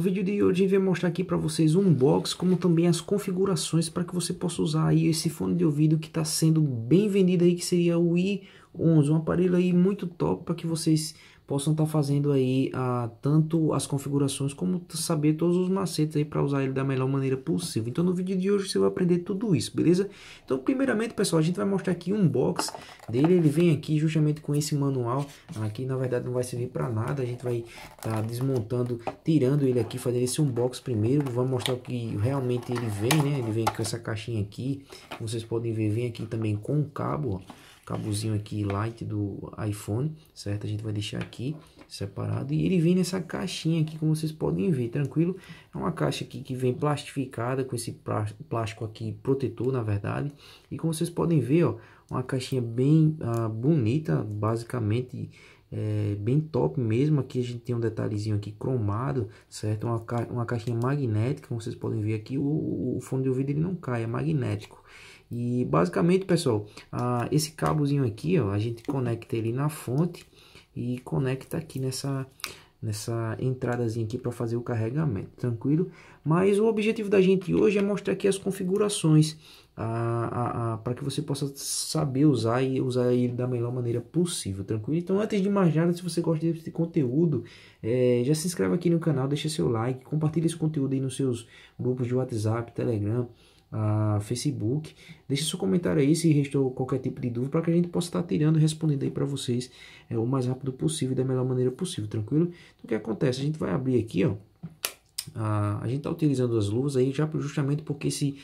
No vídeo de hoje eu mostrar aqui para vocês um box, como também as configurações para que você possa usar aí esse fone de ouvido que está sendo bem vendido aí, que seria o i 11, um aparelho aí muito top para que vocês possam estar tá fazendo aí a ah, tanto as configurações como saber todos os macetes aí para usar ele da melhor maneira possível. Então no vídeo de hoje você vai aprender tudo isso, beleza? Então primeiramente pessoal, a gente vai mostrar aqui um box dele, ele vem aqui justamente com esse manual, aqui na verdade não vai servir para nada, a gente vai estar tá desmontando, tirando ele aqui, fazendo esse unbox primeiro, vamos mostrar o que realmente ele vem, né? Ele vem com essa caixinha aqui, vocês podem ver, vem aqui também com o cabo, ó cabozinho aqui light do iPhone, certo? A gente vai deixar aqui separado e ele vem nessa caixinha aqui, como vocês podem ver, tranquilo? É uma caixa aqui que vem plastificada com esse plástico aqui protetor, na verdade. E como vocês podem ver, ó, uma caixinha bem ah, bonita, basicamente é, bem top mesmo. Aqui a gente tem um detalhezinho aqui cromado, certo? Uma, ca uma caixinha magnética, como vocês podem ver aqui, o, o fone de ouvido ele não cai, é magnético. E basicamente, pessoal, ah, esse cabozinho aqui, ó, a gente conecta ele na fonte e conecta aqui nessa nessa entradazinha aqui para fazer o carregamento, tranquilo? Mas o objetivo da gente hoje é mostrar aqui as configurações para que você possa saber usar e usar ele da melhor maneira possível, tranquilo? Então, antes de mais nada, se você gosta desse conteúdo, é, já se inscreve aqui no canal, deixa seu like, compartilha esse conteúdo aí nos seus grupos de WhatsApp, Telegram, a Facebook. Deixe seu comentário aí se restou qualquer tipo de dúvida para que a gente possa estar tá tirando e respondendo aí para vocês é, o mais rápido possível e da melhor maneira possível, tranquilo? Então o que acontece? A gente vai abrir aqui, ó. A, a gente está utilizando as luvas aí já justamente porque esse,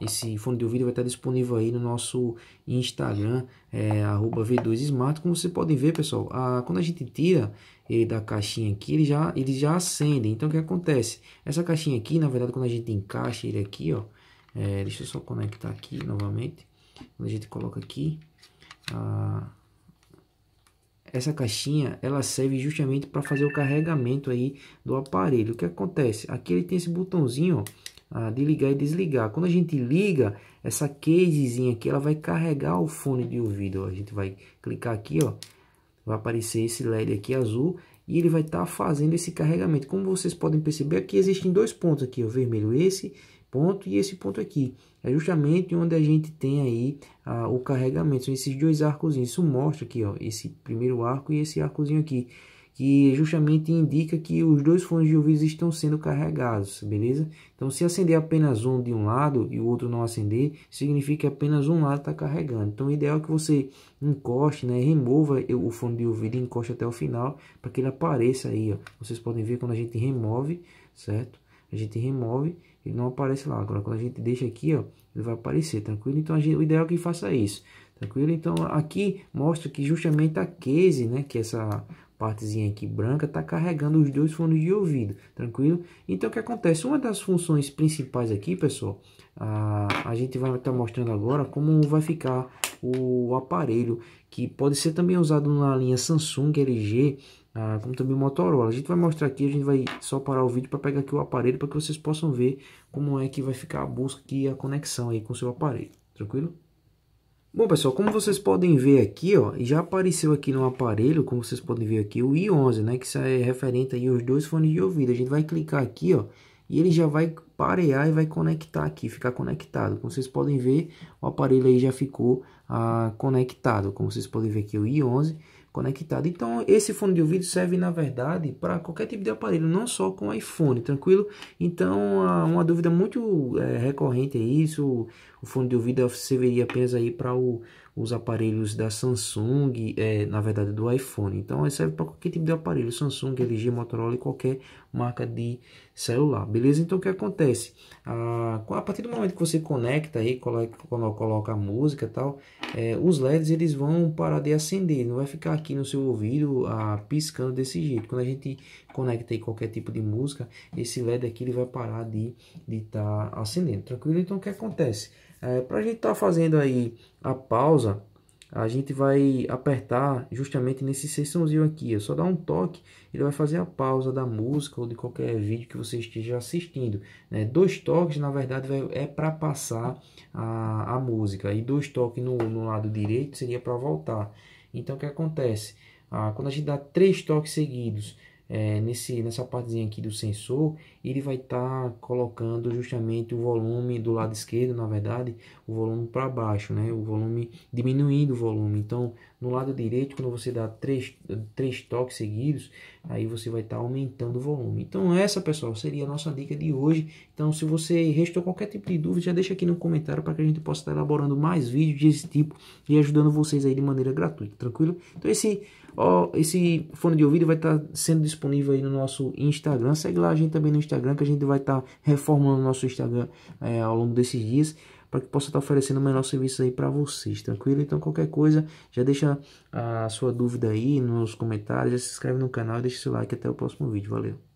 esse fone de ouvido vai estar tá disponível aí no nosso Instagram, é, V2Smart. Como vocês podem ver, pessoal, a, quando a gente tira ele da caixinha aqui, ele já, ele já acende. Então, o que acontece? Essa caixinha aqui, na verdade, quando a gente encaixa ele aqui, ó, é, deixa eu só conectar aqui novamente. a gente coloca aqui, a, essa caixinha ela serve justamente para fazer o carregamento aí do aparelho. O que acontece? Aqui ele tem esse botãozinho ó, de ligar e desligar. Quando a gente liga, essa casezinha aqui ela vai carregar o fone de ouvido. A gente vai clicar aqui, ó, vai aparecer esse LED aqui azul e ele vai estar tá fazendo esse carregamento. Como vocês podem perceber, aqui existem dois pontos aqui, o vermelho esse ponto e esse ponto aqui. É justamente onde a gente tem aí ah, o carregamento. São esses dois arcos. Isso mostra aqui, ó, esse primeiro arco e esse arcozinho aqui. Que justamente indica que os dois fones de ouvido estão sendo carregados, beleza? Então, se acender apenas um de um lado e o outro não acender, significa que apenas um lado está carregando. Então, o ideal é que você encoste, né? Remova o fone de ouvido e encoste até o final, para que ele apareça aí, ó. Vocês podem ver quando a gente remove, certo? A gente remove ele não aparece lá. Agora, quando a gente deixa aqui, ó, ele vai aparecer, tranquilo? Então, gente, o ideal é que faça isso, tranquilo? Então, aqui mostra que justamente a case, né, que é essa partezinha aqui branca, está carregando os dois fones de ouvido, tranquilo? Então, o que acontece? Uma das funções principais aqui, pessoal, a, a gente vai estar tá mostrando agora como vai ficar o aparelho, que pode ser também usado na linha Samsung, LG, ah, como também o Motorola. A gente vai mostrar aqui, a gente vai só parar o vídeo para pegar aqui o aparelho para que vocês possam ver como é que vai ficar a busca e a conexão aí com o seu aparelho, tranquilo? Bom pessoal, como vocês podem ver aqui, ó, já apareceu aqui no aparelho, como vocês podem ver aqui, o i11, né, que isso é referente aí aos dois fones de ouvido. A gente vai clicar aqui, ó, e ele já vai parear e vai conectar aqui, ficar conectado. Como vocês podem ver, o aparelho aí já ficou ah, conectado, como vocês podem ver aqui o i11 conectado. Então, esse fone de ouvido serve, na verdade, para qualquer tipo de aparelho, não só com iPhone, tranquilo? Então, ah, uma dúvida muito é, recorrente é isso, o fone de ouvido serviria apenas aí para o os aparelhos da Samsung, é, na verdade do iPhone. Então, serve para qualquer tipo de aparelho, Samsung, LG, Motorola e qualquer marca de celular, beleza? Então, o que acontece? Ah, a partir do momento que você conecta aí, coloca, coloca a música e tal, é, os LEDs eles vão parar de acender, não vai ficar aqui no seu ouvido ah, piscando desse jeito. Quando a gente conecta aí qualquer tipo de música, esse LED aqui ele vai parar de estar de tá acendendo, tranquilo? Então, o que acontece? É, Para a gente estar tá fazendo aí a pausa, a gente vai apertar justamente nesse sessãozinho aqui. É só dar um toque, ele vai fazer a pausa da música ou de qualquer vídeo que você esteja assistindo. Né? Dois toques, na verdade, vai, é para passar a, a música. E dois toques no, no lado direito seria para voltar. Então, o que acontece? Ah, quando a gente dá três toques seguidos é, nesse, nessa partezinha aqui do sensor, ele vai estar tá colocando justamente o volume do lado esquerdo, na verdade, o volume para baixo, né? O volume diminuindo o volume. Então, no lado direito, quando você dá três, três toques seguidos, aí você vai estar tá aumentando o volume. Então essa, pessoal, seria a nossa dica de hoje. Então se você restou qualquer tipo de dúvida, já deixa aqui no comentário para que a gente possa estar tá elaborando mais vídeos desse tipo e ajudando vocês aí de maneira gratuita, tranquilo? Então esse, ó, esse fone de ouvido vai estar tá sendo disponível aí no nosso Instagram. Segue lá a gente também no Instagram, que a gente vai estar tá reformulando o nosso Instagram é, ao longo desses dias para que possa estar tá oferecendo o melhor serviço aí para vocês, tranquilo? Então qualquer coisa, já deixa a sua dúvida aí nos comentários, já se inscreve no canal e deixa seu like até o próximo vídeo, valeu!